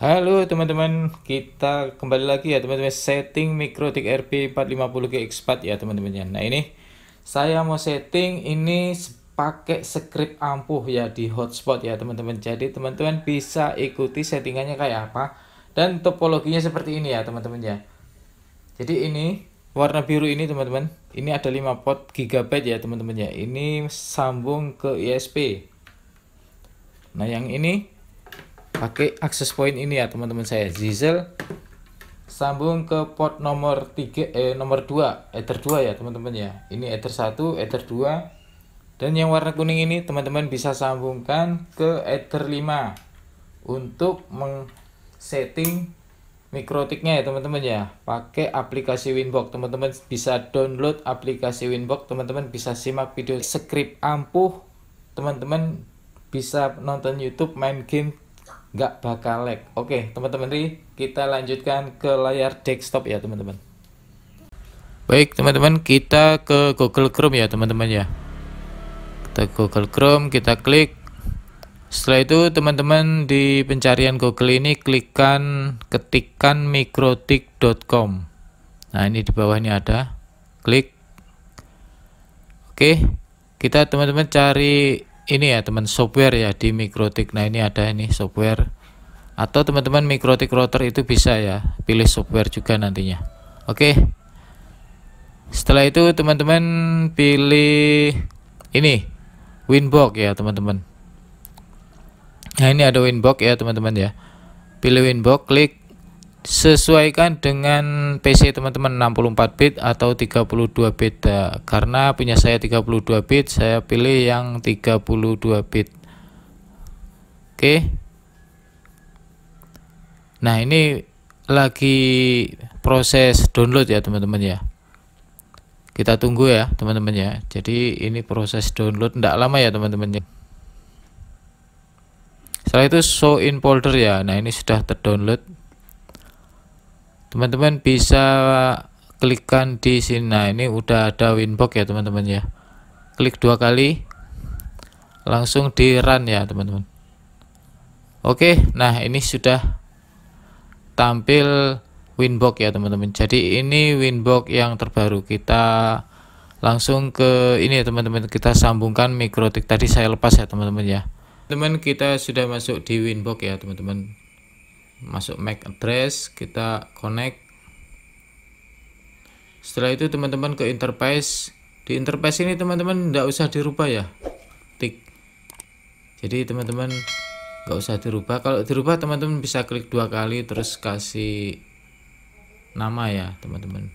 Halo teman-teman, kita kembali lagi ya teman-teman setting Mikrotik RP450GX4 ya teman-teman ya. Nah ini saya mau setting ini pakai script ampuh ya di hotspot ya teman-teman. Jadi teman-teman bisa ikuti settingannya kayak apa dan topologinya seperti ini ya teman-teman ya. Jadi ini warna biru ini teman-teman, ini ada 5 port gigabit ya teman-teman ya. Ini sambung ke ISP. Nah yang ini pakai akses point ini ya teman-teman saya diesel sambung ke port nomor 3 eh nomor 2 ether 2 ya teman-teman ya ini ether 1 ether 2 dan yang warna kuning ini teman-teman bisa sambungkan ke ether 5 untuk mengsetting mikrotiknya ya teman-teman ya pakai aplikasi Winbox teman-teman bisa download aplikasi Winbox teman-teman bisa simak video script ampuh teman-teman bisa nonton YouTube main game nggak bakal lag. Oke, teman-teman Ri, kita lanjutkan ke layar desktop ya, teman-teman. Baik, teman-teman, kita ke Google Chrome ya, teman-teman ya. Kita Google Chrome, kita klik. Setelah itu, teman-teman di pencarian Google ini klikkan ketikan mikrotik.com. Nah, ini di bawah ini ada. Klik. Oke, kita teman-teman cari ini ya teman software ya di mikrotik nah ini ada ini software atau teman-teman mikrotik router itu bisa ya pilih software juga nantinya oke setelah itu teman-teman pilih ini winbox ya teman-teman nah ini ada winbox ya teman-teman ya pilih winbox klik sesuaikan dengan PC teman-teman 64 bit atau 32 bit nah, karena punya saya 32 bit saya pilih yang 32 bit oke okay. nah ini lagi proses download ya teman-teman ya kita tunggu ya teman-teman ya jadi ini proses download tidak lama ya teman-teman ya setelah itu show in folder ya nah ini sudah terdownload teman-teman bisa klikkan di sini nah ini udah ada winbox ya teman-teman ya klik dua kali langsung di run ya teman-teman oke nah ini sudah tampil winbox ya teman-teman jadi ini winbox yang terbaru kita langsung ke ini ya teman-teman kita sambungkan mikrotik tadi saya lepas ya teman-teman ya teman kita sudah masuk di winbox ya teman-teman masuk MAC address kita connect setelah itu teman-teman ke interface di interface ini teman-teman nggak usah dirubah ya tik jadi teman-teman nggak usah dirubah kalau dirubah teman-teman bisa klik dua kali terus kasih nama ya teman-teman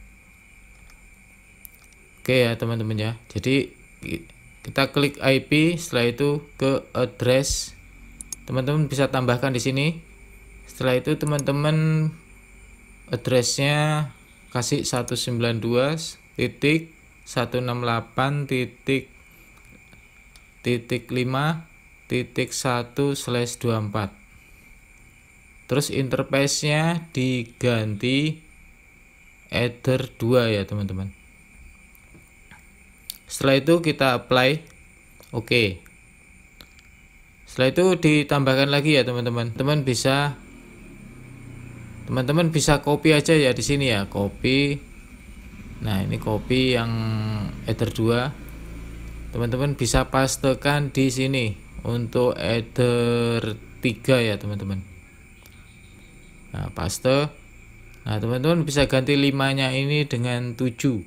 oke ya teman-teman ya jadi kita klik IP setelah itu ke address teman-teman bisa tambahkan di sini setelah itu teman-teman addressnya kasih 192 titik 168 titik titik 5 titik 1 slash 24 terus interface nya diganti header 2 ya teman-teman setelah itu kita apply oke okay. setelah itu ditambahkan lagi ya teman-teman teman bisa teman-teman bisa copy aja ya di sini ya copy nah ini copy yang ether 2 teman-teman bisa pastekan di sini untuk ether 3 ya teman-teman nah paste nah teman-teman bisa ganti limanya ini dengan 7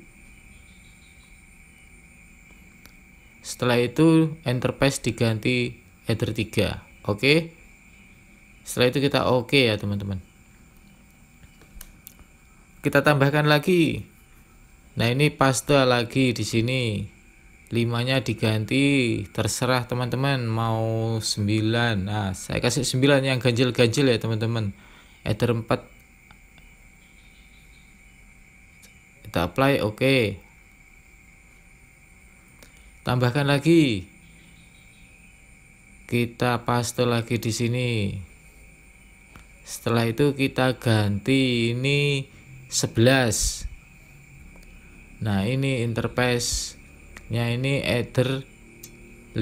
setelah itu interface diganti ether 3 oke okay? setelah itu kita oke okay ya teman-teman kita tambahkan lagi nah ini paste lagi di sini limanya diganti terserah teman-teman mau 9 nah saya kasih 9 yang ganjil-ganjil ya teman-teman ether 4 kita apply oke okay. tambahkan lagi kita paste lagi di sini setelah itu kita ganti ini 11 nah ini interface nya ini Ether 5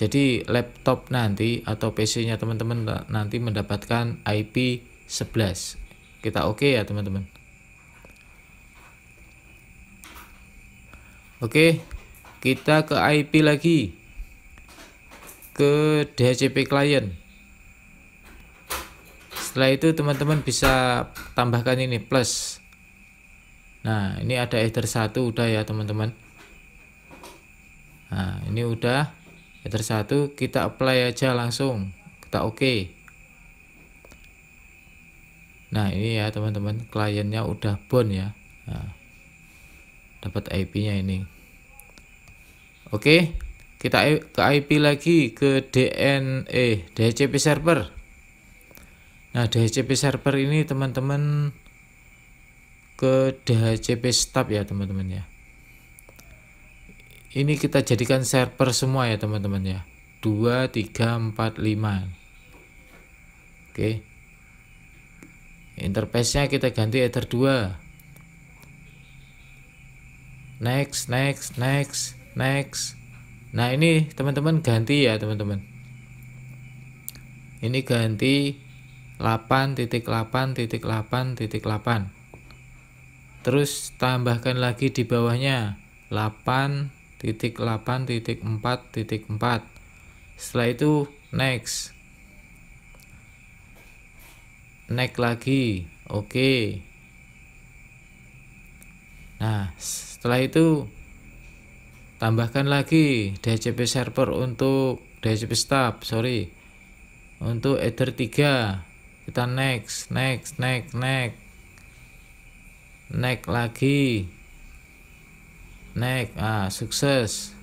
jadi laptop nanti atau PC nya teman-teman nanti mendapatkan IP 11 kita oke okay ya teman-teman Oke, kita ke IP lagi. Ke DHCP client setelah itu teman-teman bisa tambahkan ini plus nah ini ada ether 1 udah ya teman-teman nah ini udah ether 1 kita apply aja langsung kita oke okay. nah ini ya teman-teman kliennya udah bon ya nah, dapat IP nya ini oke okay, kita ke IP lagi ke DNE DHCP server Nah, DHCP server ini teman-teman ke DHCP stub ya, teman-teman ya. Ini kita jadikan server semua ya, teman-teman ya. 2 3 4 5. Oke. Interface-nya kita ganti Ether 2. Next, next, next, next. Nah, ini teman-teman ganti ya, teman-teman. Ini ganti 8.8.8.8 Terus tambahkan lagi di bawahnya 8.8.4.4. Setelah itu next. Next lagi. Oke. Okay. Nah, setelah itu tambahkan lagi DHCP server untuk DHCP staff sorry. Untuk ether 3 kita next next next next next lagi next ah sukses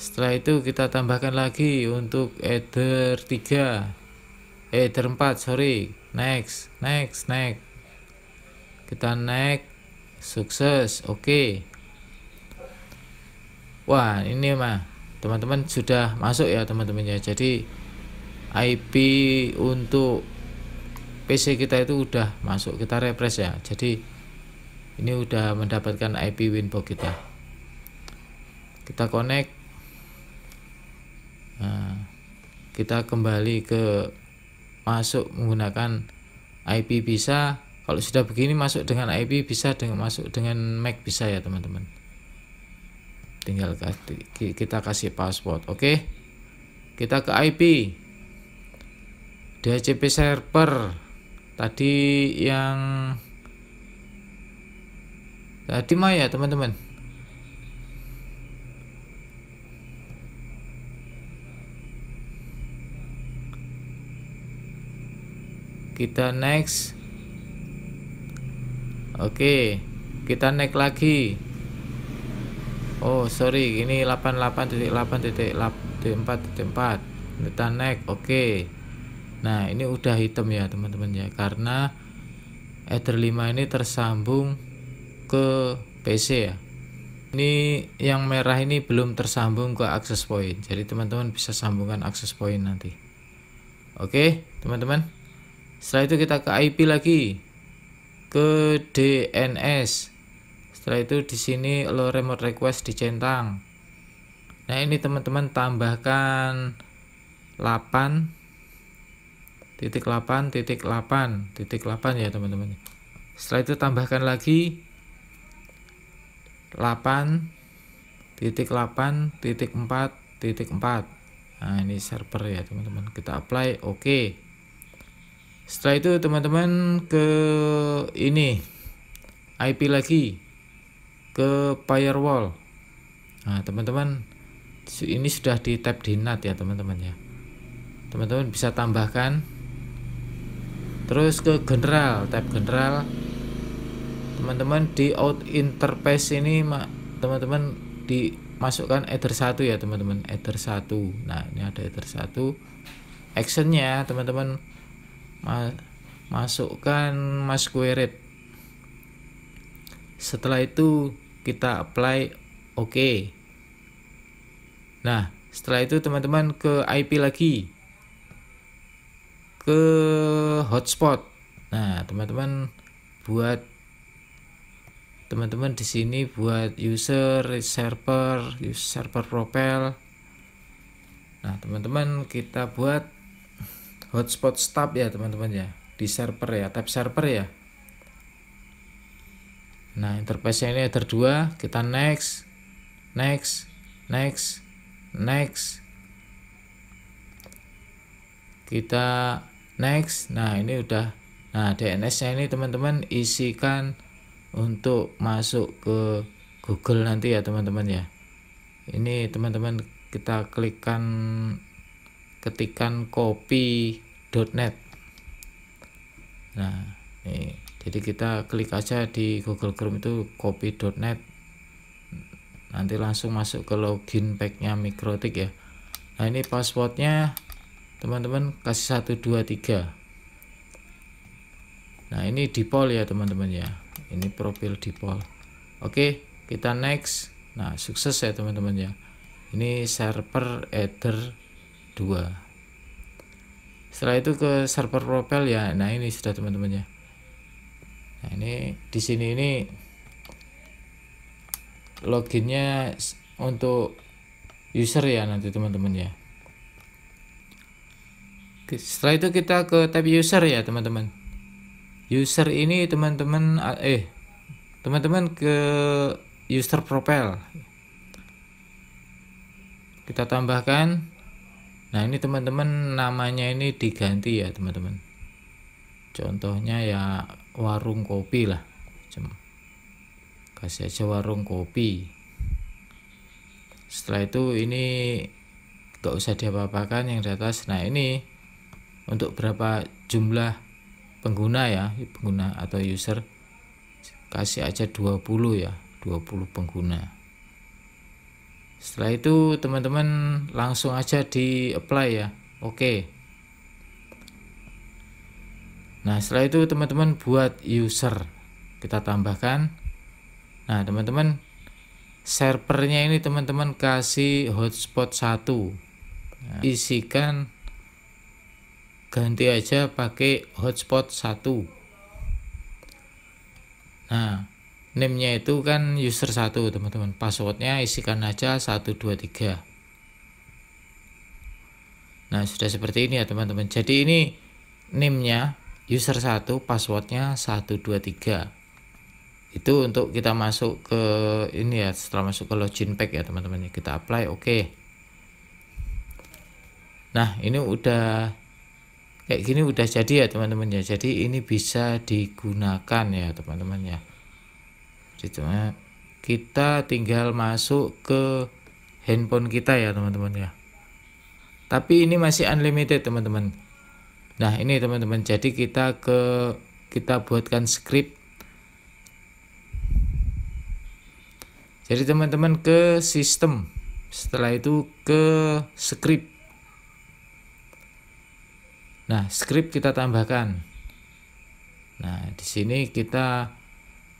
setelah itu kita tambahkan lagi untuk ether 3 ether 4 sorry next next next kita next sukses oke okay. wah ini mah teman-teman sudah masuk ya teman temannya jadi IP untuk PC kita itu udah masuk kita refresh ya jadi ini udah mendapatkan IP Winbox kita kita connect nah, kita kembali ke masuk menggunakan IP bisa kalau sudah begini masuk dengan IP bisa dengan masuk dengan Mac bisa ya teman-teman tinggal kita kasih password oke okay? kita ke IP DHCP server tadi yang tadi mah ya teman-teman kita next oke kita next lagi oh sorry ini 88.8.4.4 kita next oke okay. Nah, ini udah hitam ya, teman-teman ya. Karena Ether 5 ini tersambung ke PC ya. Ini yang merah ini belum tersambung ke access point. Jadi teman-teman bisa sambungkan access point nanti. Oke, teman-teman. Setelah itu kita ke IP lagi. Ke DNS. Setelah itu di sini lo remote request dicentang. Nah, ini teman-teman tambahkan 8 titik 8 titik 8 titik 8 ya teman-teman setelah itu tambahkan lagi 8 titik 8 titik 4 titik 4 nah ini server ya teman-teman kita apply oke okay. setelah itu teman-teman ke ini IP lagi ke firewall nah teman-teman ini sudah di tab dinat ya teman-teman ya teman-teman bisa tambahkan terus ke general tab general teman-teman di out interface ini teman-teman dimasukkan ether 1 ya teman-teman ether 1 nah ini ada ether 1 actionnya teman-teman ma masukkan masquerade setelah itu kita apply oke okay. nah setelah itu teman-teman ke IP lagi ke hotspot. Nah, teman-teman buat teman-teman di sini buat user server, user server propel. Nah, teman-teman kita buat hotspot stop ya, teman-teman ya. Di server ya, tab server ya. Nah, interface ini header 2, kita next, next, next, next. Kita next nah ini udah nah DNS nya ini teman-teman isikan untuk masuk ke Google nanti ya teman-teman ya ini teman-teman kita klikkan ketikan copy.net nah ini jadi kita klik aja di Google Chrome itu copy.net nanti langsung masuk ke login packnya mikrotik ya nah ini passwordnya teman-teman kasih 1 2 3 nah ini dipol ya teman-teman ya ini profil dipol oke kita next nah sukses ya teman-teman ya ini server ether 2 setelah itu ke server propel ya nah ini sudah teman-teman ya nah ini di sini ini loginnya untuk user ya nanti teman-teman ya setelah itu kita ke tab user ya teman-teman user ini teman-teman ah, eh teman-teman ke user profile kita tambahkan nah ini teman-teman namanya ini diganti ya teman-teman contohnya ya warung kopi lah kasih aja warung kopi setelah itu ini gak usah diapa-apakan yang di atas nah ini untuk berapa jumlah pengguna ya pengguna atau user kasih aja 20 ya 20 pengguna setelah itu teman-teman langsung aja di apply ya oke okay. nah setelah itu teman-teman buat user kita tambahkan nah teman-teman servernya ini teman-teman kasih hotspot 1 isikan ganti aja pakai hotspot 1 nah name itu kan user 1 teman-teman passwordnya isikan aja 123 nah sudah seperti ini ya teman-teman jadi ini name user 1 passwordnya 123 itu untuk kita masuk ke ini ya setelah masuk ke login pack ya teman-teman kita apply oke okay. nah ini udah kayak gini udah jadi ya teman-teman ya jadi ini bisa digunakan ya teman-teman ya gitu kita tinggal masuk ke handphone kita ya teman-teman ya tapi ini masih unlimited teman-teman nah ini teman-teman jadi kita ke kita buatkan script jadi teman-teman ke sistem setelah itu ke script Nah, script kita tambahkan. Nah, di sini kita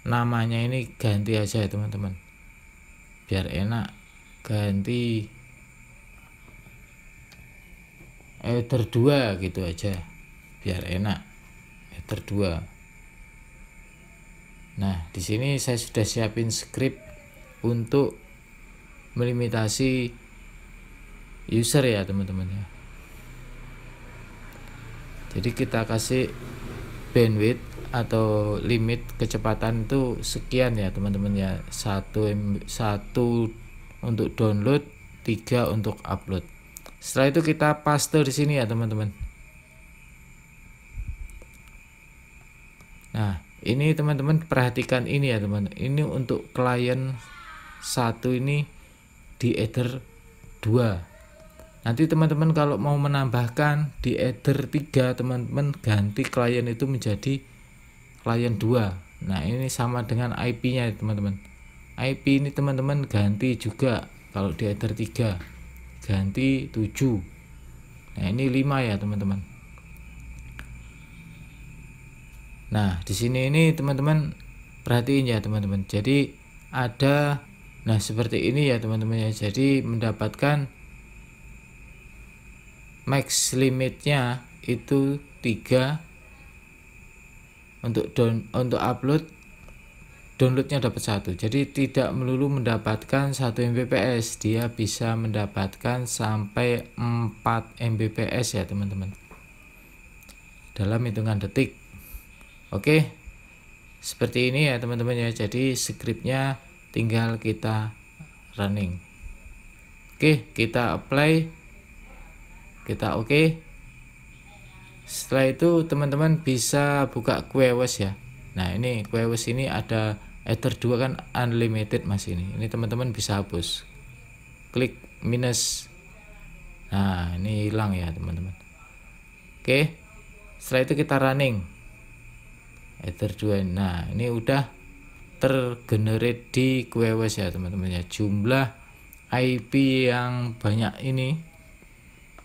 namanya ini ganti aja ya, teman-teman. Biar enak ganti header 2 gitu aja. Biar enak header 2. Nah, di sini saya sudah siapin script untuk melimitasi user ya, teman-teman ya jadi kita kasih bandwidth atau limit kecepatan itu sekian ya teman-teman ya satu satu untuk download tiga untuk upload setelah itu kita paste di sini ya teman-teman nah ini teman-teman perhatikan ini ya teman teman ini untuk klien satu ini di ether 2 Nanti teman-teman kalau mau menambahkan di header 3 teman-teman ganti klien itu menjadi klien 2. Nah, ini sama dengan IP-nya teman-teman. IP ini teman-teman ganti juga kalau di header 3 ganti 7. Nah, ini 5 ya teman-teman. Nah, di sini ini teman-teman perhatiin ya teman-teman. Jadi ada nah seperti ini ya teman-teman ya. Jadi mendapatkan max limitnya itu 3 untuk down untuk upload downloadnya dapat satu jadi tidak melulu mendapatkan 1 Mbps dia bisa mendapatkan sampai 4 Mbps ya teman-teman dalam hitungan detik oke seperti ini ya teman-teman ya jadi scriptnya tinggal kita running oke kita apply kita oke okay. setelah itu teman-teman bisa buka kue ya nah ini kue ini ada ether 2 kan unlimited mas ini ini teman-teman bisa hapus klik minus nah ini hilang ya teman-teman oke okay. setelah itu kita running ether 2 nah ini udah tergenerate di kuewes ya teman-teman ya jumlah IP yang banyak ini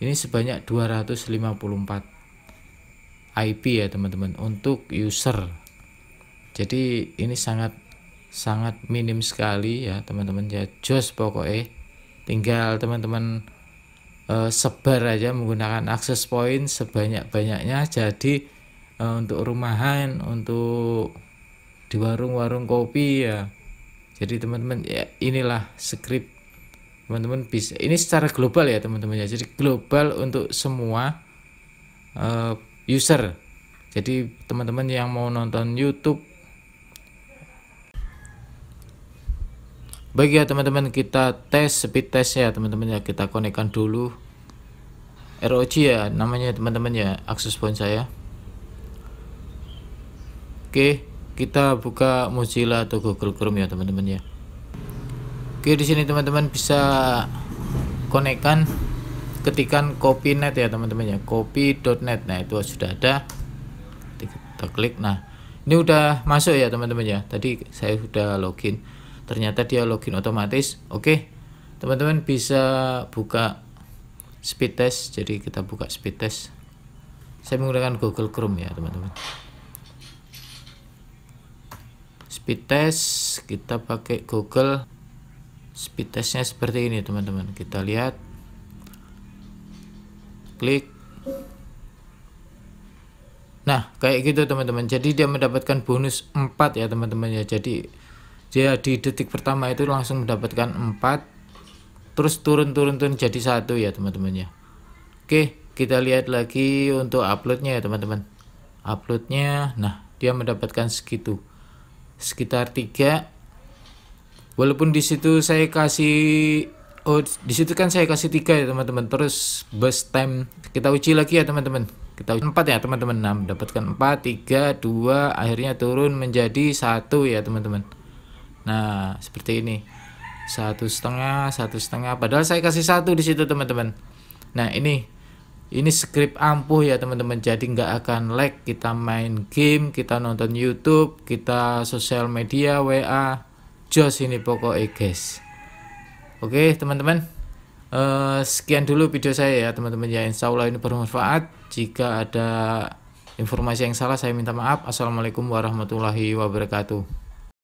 ini sebanyak 254 IP ya teman-teman untuk user jadi ini sangat sangat minim sekali ya teman-teman ya jos pokoknya tinggal teman-teman e, sebar aja menggunakan akses point sebanyak-banyaknya jadi e, untuk rumahan untuk di warung-warung kopi ya jadi teman-teman ya inilah script teman-teman bisa ini secara global ya teman-teman ya jadi global untuk semua uh, user jadi teman-teman yang mau nonton YouTube baik ya teman-teman kita tes speed test ya teman-teman ya kita konekkan dulu ROG ya namanya teman-teman ya akses point saya oke kita buka Mozilla atau Google Chrome ya teman-teman ya Oke, di sini teman-teman bisa konekkan ketikan copynet ya teman-teman ya copy.net nah itu sudah ada kita klik nah ini udah masuk ya teman-teman ya tadi saya sudah login ternyata dia login otomatis oke teman-teman bisa buka speed test jadi kita buka speed test saya menggunakan Google Chrome ya teman-teman speed test kita pakai Google speed testnya seperti ini teman-teman kita lihat klik nah kayak gitu teman-teman jadi dia mendapatkan bonus 4 ya teman-teman ya jadi dia di detik pertama itu langsung mendapatkan 4 terus turun-turun-turun jadi satu ya teman-teman ya oke kita lihat lagi untuk uploadnya ya teman-teman uploadnya nah dia mendapatkan segitu sekitar 3 walaupun di situ saya kasih oh di situ kan saya kasih tiga ya teman-teman terus bus time kita uji lagi ya teman-teman kita uji empat ya teman-teman nah, enam dapatkan empat tiga dua akhirnya turun menjadi satu ya teman-teman nah seperti ini satu setengah satu setengah padahal saya kasih satu di situ teman-teman nah ini ini script ampuh ya teman-teman jadi nggak akan lag kita main game kita nonton YouTube kita sosial media WA jos ini pokoknya guys oke teman-teman uh, sekian dulu video saya ya teman-teman ya insya Allah ini bermanfaat jika ada informasi yang salah saya minta maaf assalamualaikum warahmatullahi wabarakatuh